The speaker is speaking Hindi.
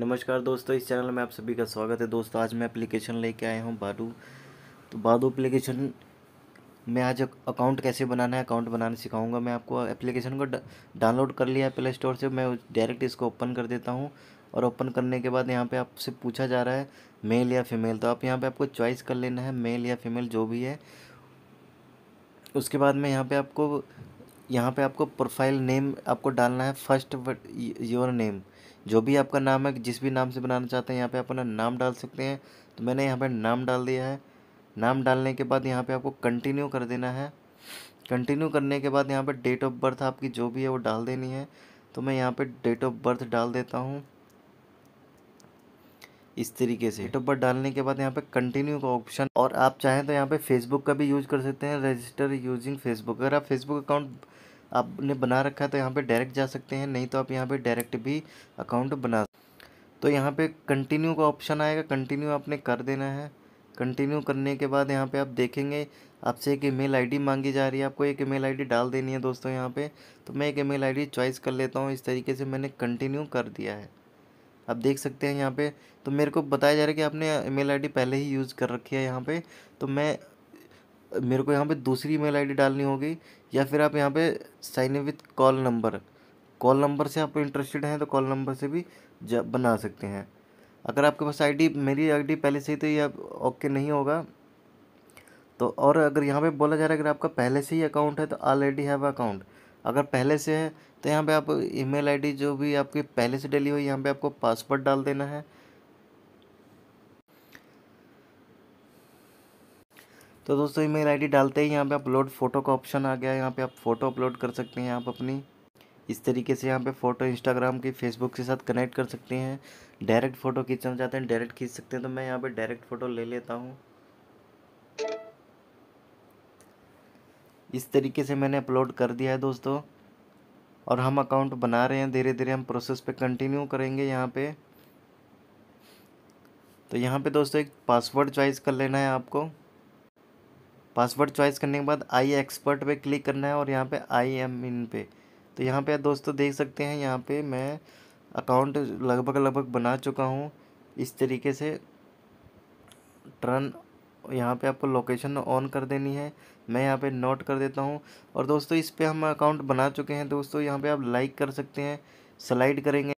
नमस्कार दोस्तों इस चैनल में आप सभी का स्वागत है दोस्तों आज मैं एप्लीकेशन लेके आया हूँ बादू तो बादू एप्लीकेशन में आज अकाउंट कैसे बनाना है अकाउंट बनाना सिखाऊंगा मैं आपको एप्लीकेशन को डाउनलोड कर लिया है प्ले स्टोर से मैं डायरेक्ट इसको ओपन कर देता हूँ और ओपन करने के बाद यहाँ पर आपसे पूछा जा रहा है मेल या फीमेल तो आप यहाँ पर आपको चॉइस कर लेना है मेल या फीमेल जो भी है उसके बाद में यहाँ पर आपको यहाँ पे आपको प्रोफाइल नेम आपको डालना है फर्स्ट योर नेम जो भी आपका नाम है जिस भी नाम से बनाना चाहते हैं यहाँ पे अपना नाम डाल सकते हैं तो मैंने यहाँ पे नाम डाल दिया है नाम डालने के बाद यहाँ पे आपको कंटिन्यू कर देना है कंटिन्यू करने के बाद यहाँ पे डेट ऑफ बर्थ आपकी जो भी है वो डाल देनी है तो मैं यहाँ पर डेट ऑफ बर्थ डाल देता हूँ इस तरीके से यूट्यूब पर डालने के बाद यहाँ पे कंटिन्यू का ऑप्शन और आप चाहें तो यहाँ पे फेसबुक का भी यूज़ कर सकते हैं रजिस्टर यूजिंग फेसबुक अगर आप फेसबुक अकाउंट आपने बना रखा है तो यहाँ पे डायरेक्ट जा सकते हैं नहीं तो आप यहाँ पे डायरेक्ट भी अकाउंट बना तो यहाँ पे कंटिन्यू का ऑप्शन आएगा कंटिन्यू आपने कर देना है कंटिन्यू करने के बाद यहाँ पे आप देखेंगे आपसे एक ईमेल आईडी मांगी जा रही है आपको एक ईमेल आईडी डाल देनी है दोस्तों यहाँ पे तो मैं एक ईमेल आईडी चॉइस कर लेता हूँ इस तरीके से मैंने कंटिन्यू कर दिया है आप देख सकते हैं यहाँ पे तो मेरे को बताया जा रहा है कि आपने ईमेल आईडी पहले ही यूज़ कर रखी है यहाँ पे तो मैं मेरे को यहाँ पे दूसरी ईमेल आईडी डालनी होगी या फिर आप यहाँ पे sign in with call number call number से आप इंटरेस्टेड हैं तो कॉल नंबर से भी बना सकते हैं अगर आपके पास आई मेरी आई पहले से ही तो ये ओके नहीं होगा तो और अगर यहाँ पर बोला जा रहा है अगर आपका पहले से ही अकाउंट है तो ऑलरेडी हैव अकाउंट अगर पहले से है तो यहाँ पे आप ईमेल आईडी जो भी आपकी पहले से डली हुई यहाँ पे आपको पासवर्ड डाल देना है तो दोस्तों ईमेल आईडी डालते ही यहाँ पे अपलोड फ़ोटो का ऑप्शन आ गया है यहाँ पे आप फ़ोटो अपलोड कर सकते हैं आप अपनी इस तरीके से यहाँ पे फ़ोटो इंस्टाग्राम की फेसबुक के साथ कनेक्ट कर सकते हैं डायरेक्ट फ़ोटो खींचना चाहते हैं डायरेक्ट खींच सकते हैं तो मैं यहाँ पे डायरेक्ट फ़ोटो ले लेता हूँ इस तरीके से मैंने अपलोड कर दिया है दोस्तों और हम अकाउंट बना रहे हैं धीरे धीरे हम प्रोसेस पे कंटिन्यू करेंगे यहाँ पे तो यहाँ पे दोस्तों एक पासवर्ड चॉइस कर लेना है आपको पासवर्ड चॉइस करने के बाद आई एक्सपर्ट पे क्लिक करना है और यहाँ पे आई एम इन पे तो यहाँ पे दोस्तों देख सकते हैं यहाँ पे मैं अकाउंट लगभग लगभग बना चुका हूँ इस तरीके से टर्न यहाँ पे आपको लोकेशन ऑन कर देनी है मैं यहाँ पे नोट कर देता हूँ और दोस्तों इस पे हम अकाउंट बना चुके हैं दोस्तों यहाँ पे आप लाइक कर सकते हैं स्लाइड करेंगे